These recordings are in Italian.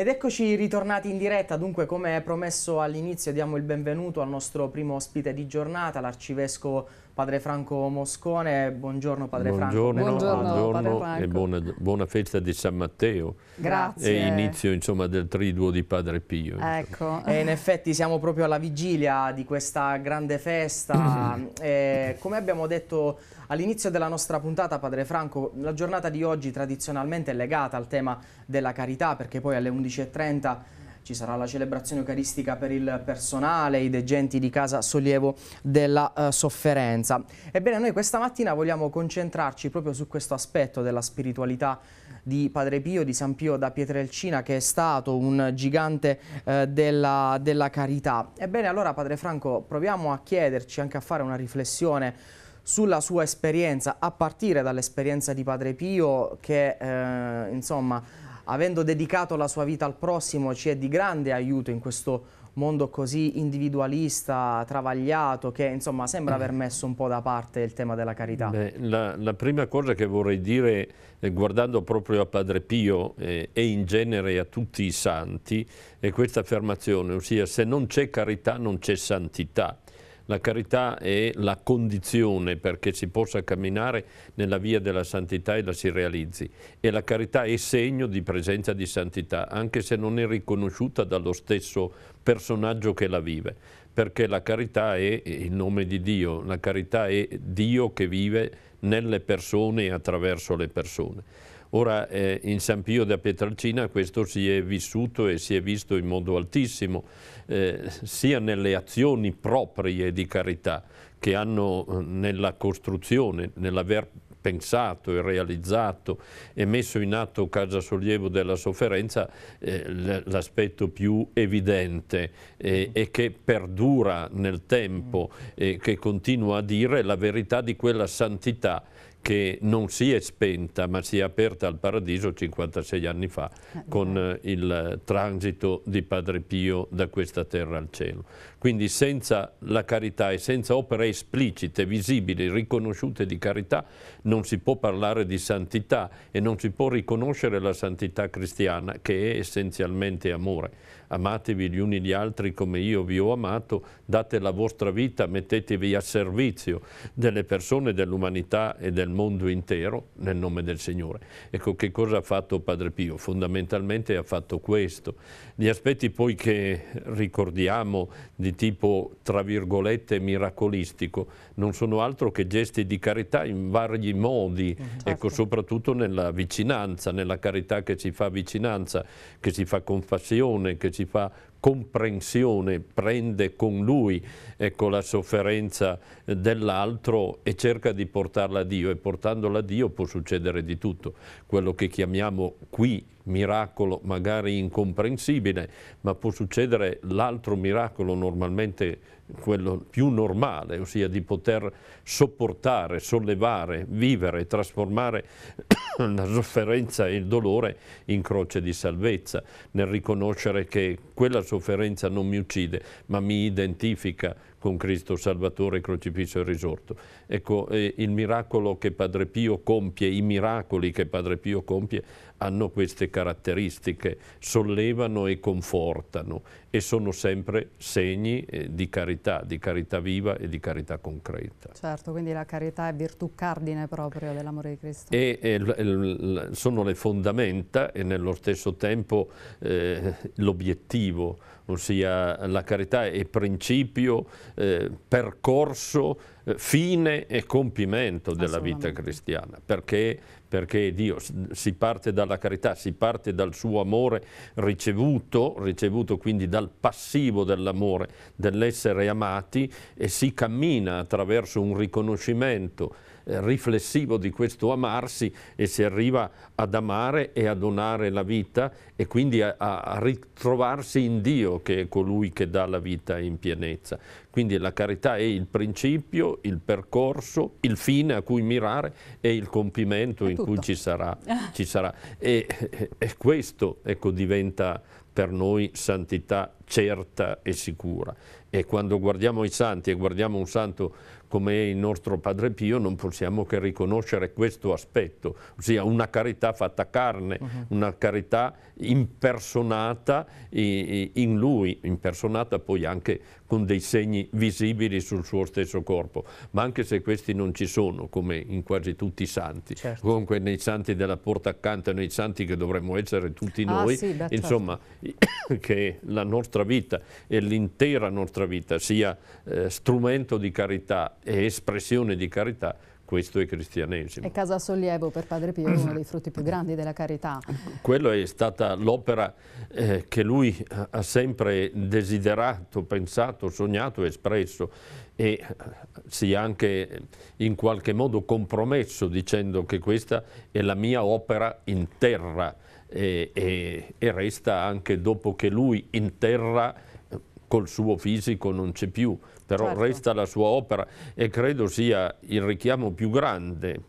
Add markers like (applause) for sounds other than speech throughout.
Ed eccoci ritornati in diretta, dunque come promesso all'inizio diamo il benvenuto al nostro primo ospite di giornata, l'arcivescovo Padre Franco Moscone. Buongiorno Padre buongiorno, Franco. Buongiorno, buongiorno Franco. e buona, buona, festa di San Matteo. Grazie. E inizio insomma, del triduo di Padre Pio. Ecco. E in effetti siamo proprio alla vigilia di questa grande festa. (clears throat) e, come abbiamo detto all'inizio della nostra puntata, Padre Franco, la giornata di oggi tradizionalmente è legata al tema della carità perché poi alle 11.30 ci sarà la celebrazione eucaristica per il personale, i degenti di casa Sollievo della eh, Sofferenza. Ebbene, noi questa mattina vogliamo concentrarci proprio su questo aspetto della spiritualità di Padre Pio, di San Pio da Pietrelcina, che è stato un gigante eh, della, della carità. Ebbene, allora, Padre Franco, proviamo a chiederci, anche a fare una riflessione sulla sua esperienza, a partire dall'esperienza di Padre Pio che eh, insomma avendo dedicato la sua vita al prossimo, ci è di grande aiuto in questo mondo così individualista, travagliato, che insomma sembra aver messo un po' da parte il tema della carità. Beh, la, la, prima cosa che vorrei dire, eh, guardando proprio a Padre Pio eh, e in genere a tutti i santi, è questa affermazione, ossia se non c'è carità non c'è santità. La carità è la condizione perché si possa camminare nella via della santità e la si realizzi. E la carità è segno di presenza di santità, anche se non è riconosciuta dallo stesso personaggio che la vive. Perché la carità è il nome di Dio, la carità è Dio che vive nelle persone e attraverso le persone. Ora eh, in San Pio da Pietralcina questo si è vissuto e si è visto in modo altissimo, eh, sia nelle azioni proprie di carità che hanno eh, nella costruzione, nell'aver pensato e realizzato e messo in atto Casa Sollievo della Sofferenza eh, l'aspetto più evidente eh, e che perdura nel tempo mm. e eh, che continua a dire la verità di quella santità che non si è spenta ma si è aperta al paradiso 56 anni fa eh, con eh, il transito di Padre Pio da questa terra al cielo. Quindi senza la carità e senza opere esplicite, visibili, riconosciute di carità non si può parlare di santità e non si può riconoscere la santità cristiana che è essenzialmente amore amatevi gli uni gli altri come io vi ho amato, date la vostra vita, mettetevi a servizio delle persone, dell'umanità e del mondo intero nel nome del Signore. Ecco che cosa ha fatto Padre Pio? Fondamentalmente ha fatto questo. Gli aspetti poi che ricordiamo di tipo tra virgolette miracolistico non sono altro che gesti di carità in vari modi, mm, ecco, certo. ecco, soprattutto nella vicinanza, nella carità che si fa vicinanza, che si fa compassione, che si ci fa comprensione, prende con lui ecco, la sofferenza dell'altro e cerca di portarla a Dio e portandola a Dio può succedere di tutto, quello che chiamiamo qui miracolo magari incomprensibile, ma può succedere l'altro miracolo normalmente quello più normale, ossia di poter sopportare, sollevare, vivere, trasformare (coughs) la sofferenza e il dolore in croce di salvezza, nel riconoscere che quella sofferenza non mi uccide ma mi identifica con Cristo Salvatore crocifisso e risorto. Ecco, eh, il miracolo che Padre Pio compie, i miracoli che Padre Pio compie hanno queste caratteristiche, sollevano e confortano e sono sempre segni eh, di carità, di carità viva e di carità concreta. Certo, quindi la carità è virtù cardine proprio dell'amore di Cristo. E, e sono le fondamenta e nello stesso tempo eh, l'obiettivo ossia la carità è principio, eh, percorso, eh, fine e compimento della vita cristiana, perché, perché, Dio si parte dalla carità, si parte dal suo amore ricevuto, ricevuto quindi dal passivo dell'amore, dell'essere amati e si cammina attraverso un riconoscimento eh, riflessivo di questo amarsi e si arriva ad amare e a donare la vita e quindi a, a ritrovarsi in Dio che è colui che dà la vita in pienezza. Quindi la carità è il principio, il percorso, il fine a cui mirare e il compimento è in tutto. cui ci sarà. (laughs) Ci sarà. E, e, e questo ecco, diventa per noi santità certa e sicura. E quando guardiamo i santi e guardiamo un santo come è il nostro Padre Pio, non possiamo che riconoscere questo aspetto, ossia una carità fatta carne, uh-huh. una carità impersonata in lui, impersonata poi anche con dei segni visibili sul suo stesso corpo, ma anche se questi non ci sono, come in quasi tutti i santi, certo. comunque nei santi della porta accanto nei santi che dovremmo essere tutti ah, noi, ah, sì, beh, certo. insomma, certo. (coughs) che la nostra nostra vita e l'intera nostra vita sia eh, strumento di carità e espressione di carità, questo è cristianesimo. E Casa Sollievo per Padre Pio è uno dei frutti più grandi della carità. Quello è stata l'opera eh, che lui ha sempre desiderato, pensato, sognato, espresso e eh, si è anche in qualche modo compromesso dicendo che questa è la mia opera in terra e, eh, e, e resta anche dopo che lui in terra eh, col suo fisico non c'è più, però certo. resta la sua opera e credo sia il richiamo più grande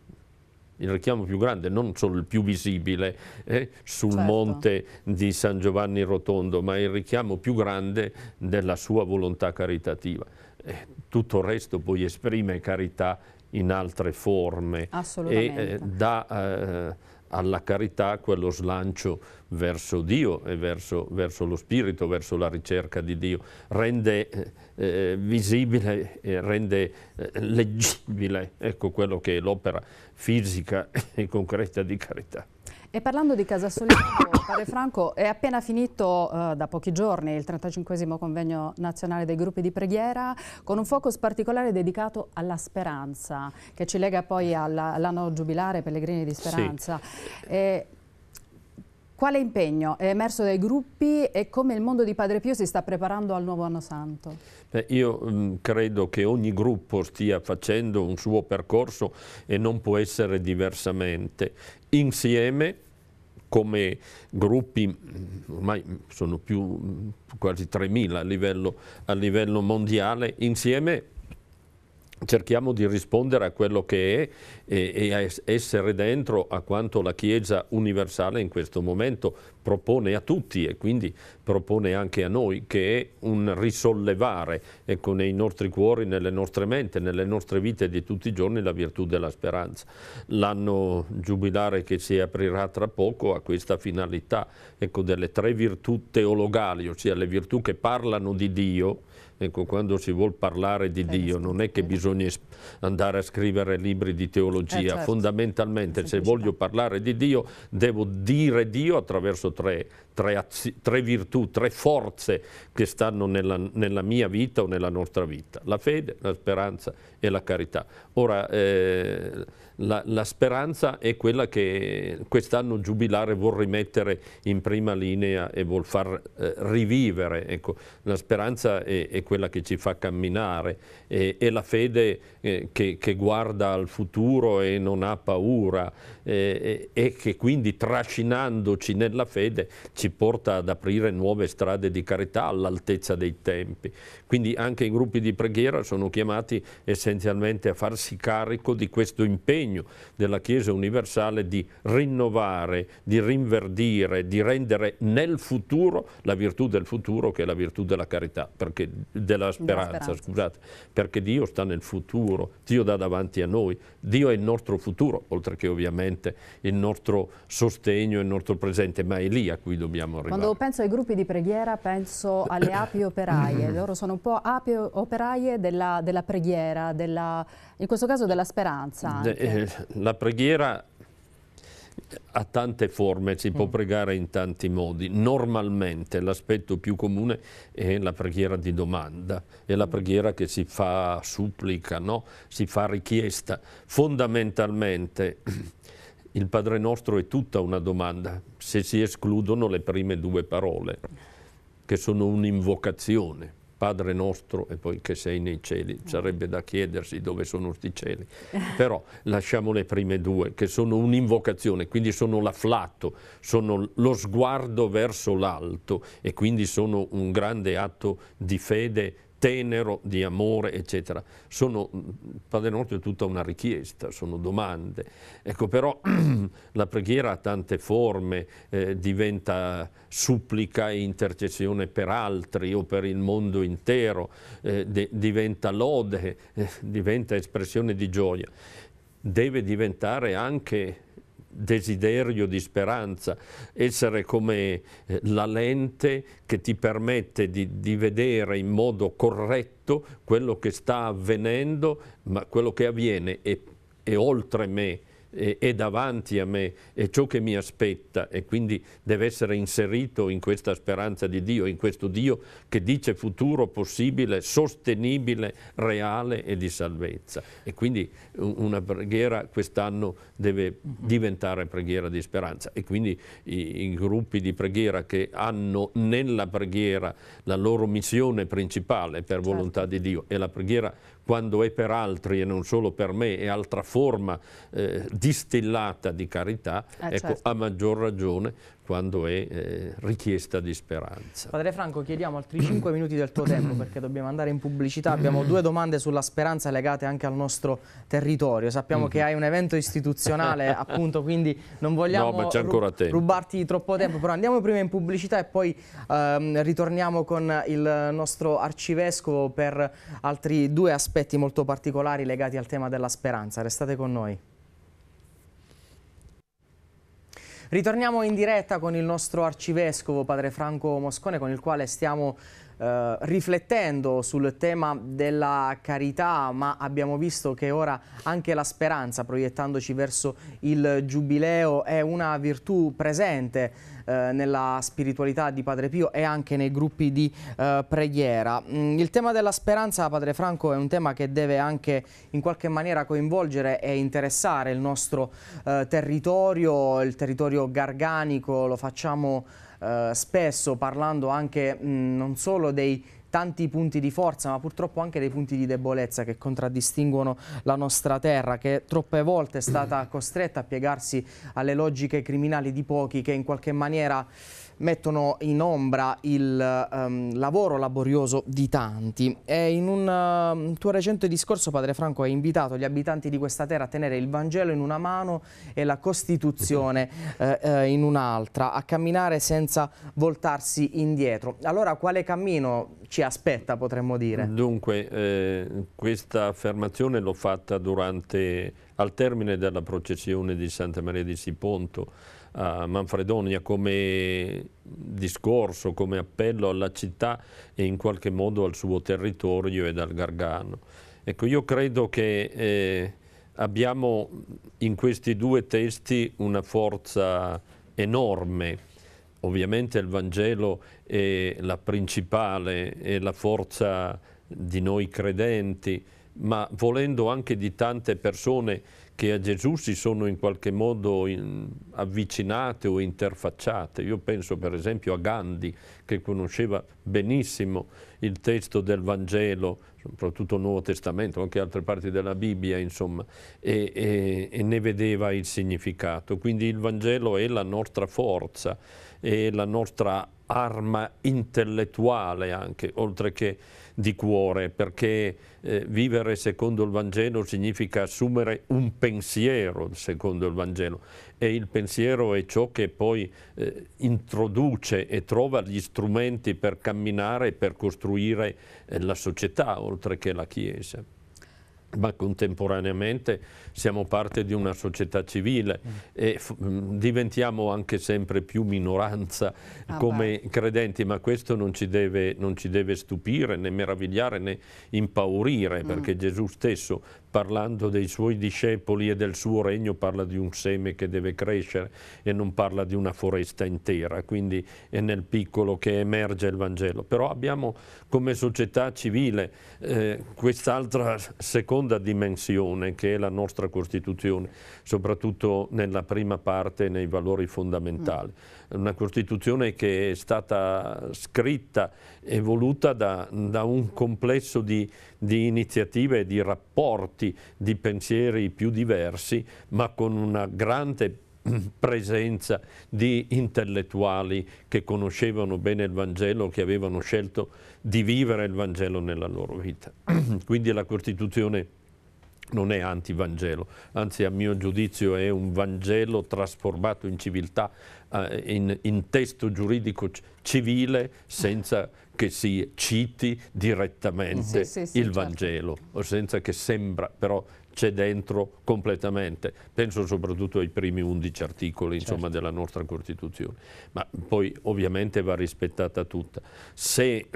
il richiamo più grande, non solo il più visibile, eh, sul certo. monte di San Giovanni Rotondo, ma il richiamo più grande della sua volontà caritativa. Eh, tutto il resto poi esprime carità in altre forme e eh, dà eh, alla carità quello slancio verso Dio e verso, verso lo Spirito, verso la ricerca di Dio, rende eh, eh visibile, eh, rende eh, leggibile ecco quello che è l'opera fisica (laughs) e concreta di carità. E parlando di Casasolingo, (coughs) Pare Franco, è appena finito uh, da pochi giorni il 35 convegno nazionale dei gruppi di preghiera con un focus particolare dedicato alla speranza, che ci lega poi all'anno giubilare Pellegrini di Speranza. Sì. E, quale impegno è emerso dai gruppi e come il mondo di Padre Pio si sta preparando al nuovo anno santo? Beh, io mh, mm, credo che ogni gruppo stia facendo un suo percorso e non può essere diversamente. Insieme come gruppi, mm, ormai mm, sono più quasi 3.000 a livello, a livello mondiale, insieme cerchiamo di rispondere a quello che è e, e essere dentro a quanto la Chiesa universale in questo momento propone a tutti e quindi propone anche a noi, che è un risollevare ecco, nei nostri cuori, nelle nostre menti, nelle nostre vite di tutti i giorni la virtù della speranza. L'anno giubilare che si aprirà tra poco ha questa finalità ecco, delle tre virtù teologali, ossia le virtù che parlano di Dio, Ecco, quando si vuole parlare di Dio non è che bisogna andare a scrivere libri di teologia, eh, certo. fondamentalmente se voglio parlare di Dio devo dire Dio attraverso tre, tre, azi, tre virtù, tre forze che stanno nella, nella, mia vita o nella nostra vita, la fede, la speranza e la carità. Ora, eh, la, la, speranza è quella che quest'anno Giubilare vuol rimettere in prima linea e vuol far eh, rivivere. Ecco, la speranza è, è, quella che ci fa camminare, è, è la fede eh, che, che, guarda al futuro e non ha paura eh, e, e che quindi trascinandoci nella fede ci porta ad aprire nuove strade di carità all'altezza dei tempi. Quindi anche i gruppi di preghiera sono chiamati essenzialmente a farsi carico di questo impegno della Chiesa universale di rinnovare, di rinverdire, di rendere nel futuro la virtù del futuro che è la virtù della carità, perché, della speranza, della speranza. Scusate, perché Dio sta nel futuro, Dio dà davanti a noi, Dio è il nostro futuro, oltre che ovviamente il nostro sostegno, il nostro presente, ma è lì a cui dobbiamo dobbiamo arrivare. Quando penso ai gruppi di preghiera penso alle api operaie, (clears throat) loro sono un po' api operaie della, della preghiera, della, in questo caso della speranza. Eh, la preghiera ha tante forme, si può mm. pregare in tanti modi. Normalmente l'aspetto più comune è la preghiera di domanda, è la mm. preghiera che si fa supplica, no? si fa richiesta. Fondamentalmente (clears throat) Il Padre nostro è tutta una domanda, se si escludono le prime due parole, che sono un'invocazione. Padre nostro e poi che sei nei cieli, sarebbe da chiedersi dove sono sti cieli, (laughs) però lasciamo le prime due che sono un'invocazione, quindi sono l'afflatto, sono lo sguardo verso l'alto e quindi sono un grande atto di fede tenero, di amore, eccetera. Sono, mm, Padre Nostro è tutta una richiesta, sono domande. Ecco, però (clears throat) la preghiera ha tante forme, eh, diventa supplica e intercessione per altri o per il mondo intero, eh, de, diventa lode, eh, diventa espressione di gioia. Deve diventare anche desiderio di speranza, essere come eh, la lente che ti permette di, di vedere in modo corretto quello che sta avvenendo, ma quello che avviene è, è oltre me, eh, è davanti a me, è ciò che mi aspetta e quindi deve essere inserito in questa speranza di Dio, in questo Dio che dice futuro possibile, sostenibile, reale e di salvezza. E quindi una preghiera quest'anno deve diventare preghiera di speranza e quindi i, i gruppi di preghiera che hanno nella preghiera la loro missione principale per certo. volontà di Dio e la preghiera quando è per altri e non solo per me, è altra forma eh, distillata di carità, ah, ecco, certo. a maggior ragione quando è eh, richiesta di speranza. Padre Franco, chiediamo altri 5 minuti del tuo tempo perché dobbiamo andare in pubblicità. Abbiamo due domande sulla speranza legate anche al nostro territorio. Sappiamo mm -hmm. che hai un evento istituzionale, (laughs) appunto, quindi non vogliamo no, rubarti troppo tempo, però andiamo prima in pubblicità e poi ehm, ritorniamo con il nostro arcivescovo per altri due aspetti molto particolari legati al tema della speranza. Restate con noi. Ritorniamo in diretta con il nostro arcivescovo padre Franco Moscone con il quale stiamo eh, riflettendo sul tema della carità, ma abbiamo visto che ora anche la speranza, proiettandoci verso il Giubileo, è una virtù presente eh, nella spiritualità di Padre Pio e anche nei gruppi di uh, preghiera. Mm, il tema della speranza, Padre Franco, è un tema che deve anche in qualche maniera coinvolgere e interessare il nostro uh, territorio, il territorio garganico, lo facciamo eh, spesso parlando anche mh, mm, non solo dei tanti punti di forza ma purtroppo anche dei punti di debolezza che contraddistinguono la nostra terra che troppe volte è stata (clears throat) costretta a piegarsi alle logiche criminali di pochi che in qualche maniera mettono in ombra il um, lavoro laborioso di tanti. E in un uh, tuo recente discorso, Padre Franco, hai invitato gli abitanti di questa terra a tenere il Vangelo in una mano e la Costituzione uh, uh, in un'altra, a camminare senza voltarsi indietro. Allora quale cammino ci aspetta, potremmo dire? Dunque, eh, questa affermazione l'ho fatta durante, al termine della processione di Santa Maria di Siponto, a Manfredonia come discorso, come appello alla città e in qualche modo al suo territorio ed al Gargano. Ecco, io credo che eh, abbiamo in questi due testi una forza enorme. Ovviamente il Vangelo è la principale, è la forza di noi credenti, ma volendo anche di tante persone che a Gesù si sono in qualche modo in, avvicinate o interfacciate. Io penso per esempio a Gandhi che conosceva benissimo il testo del Vangelo, soprattutto il Nuovo Testamento, anche altre parti della Bibbia, insomma, e, e, e ne vedeva il significato. Quindi il Vangelo è la nostra forza, è la nostra arma intellettuale anche, oltre che di cuore, perché eh, vivere secondo il Vangelo significa assumere un pensiero secondo il Vangelo e il pensiero è ciò che poi eh, introduce e trova gli strumenti per camminare e per costruire eh, la società oltre che la Chiesa. Ma contemporaneamente siamo parte di una società civile mm. e mm, diventiamo anche sempre più minoranza ah, come beh. credenti, ma questo non ci, deve, non ci, deve, stupire né meravigliare né impaurire, mm. perché Gesù stesso parlando dei suoi discepoli e del suo regno parla di un seme che deve crescere e non parla di una foresta intera, quindi è nel piccolo che emerge il Vangelo. Però abbiamo come società civile eh, quest'altra seconda dimensione che è la nostra Costituzione, soprattutto nella prima parte nei valori fondamentali. Mm. Una Costituzione che è stata scritta e voluta da, da un complesso di di iniziative, di rapporti, di pensieri più diversi, ma con una grande (clears throat) presenza di intellettuali che conoscevano bene il Vangelo, che avevano scelto di vivere il Vangelo nella loro vita. (clears throat) Quindi la Costituzione non è antivangelo, anzi a mio giudizio è un Vangelo trasformato in civiltà, eh, in, in, testo giuridico civile senza che si citi direttamente sì, sì, sì, il certo. Vangelo, certo. senza che sembra, però c'è dentro completamente. Penso soprattutto ai primi undici articoli insomma, certo. della nostra Costituzione, ma poi ovviamente va rispettata tutta. Se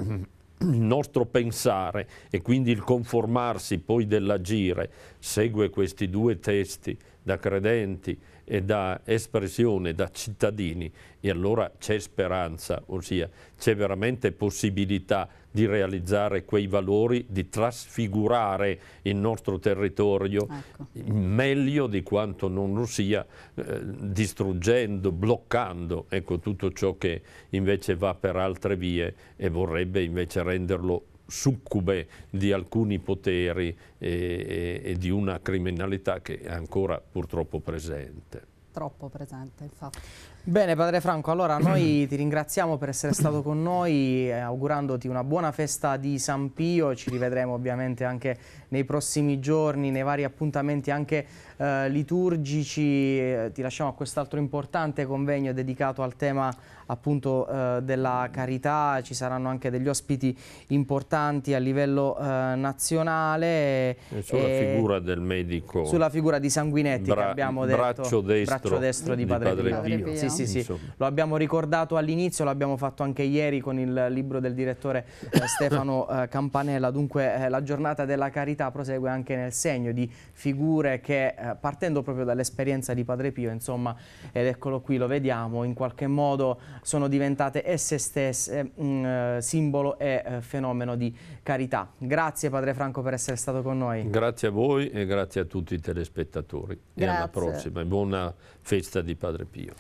il nostro pensare e quindi il conformarsi poi dell'agire segue questi due testi da credenti e da espressione, da cittadini, e allora c'è speranza, ossia c'è veramente possibilità di realizzare quei valori, di trasfigurare il nostro territorio ecco. meglio di quanto non lo sia, eh, distruggendo, bloccando ecco, tutto ciò che invece va per altre vie e vorrebbe invece renderlo succube di alcuni poteri e, eh, e, e di una criminalità che è ancora purtroppo presente troppo presente infatti. Bene Padre Franco, allora noi (clears throat) ti ringraziamo per essere stato con noi eh, augurandoti una buona festa di San Pio, ci rivedremo ovviamente anche nei prossimi giorni, nei vari appuntamenti anche eh, liturgici, eh, ti lasciamo a quest'altro importante convegno dedicato al tema appunto eh, della carità, ci saranno anche degli ospiti importanti a livello eh, nazionale. E sulla e figura del medico. Sulla figura di Sanguinetti che abbiamo detto. Braccio destro, destro di, Padre, di Padre Pio. Pio. Sì, sì, sì. Lo abbiamo ricordato all'inizio, l'abbiamo fatto anche ieri con il libro del direttore eh, (coughs) Stefano eh, Campanella. Dunque eh, la giornata della carità prosegue anche nel segno di figure che eh, partendo proprio dall'esperienza di Padre Pio, insomma, ed eccolo qui, lo vediamo, in qualche modo sono diventate esse stesse mh, mm, eh, simbolo e eh, fenomeno di carità. Grazie Padre Franco per essere stato con noi. Grazie a voi e grazie a tutti i telespettatori. Grazie. E alla prossima. Buona festa di Padre Pio.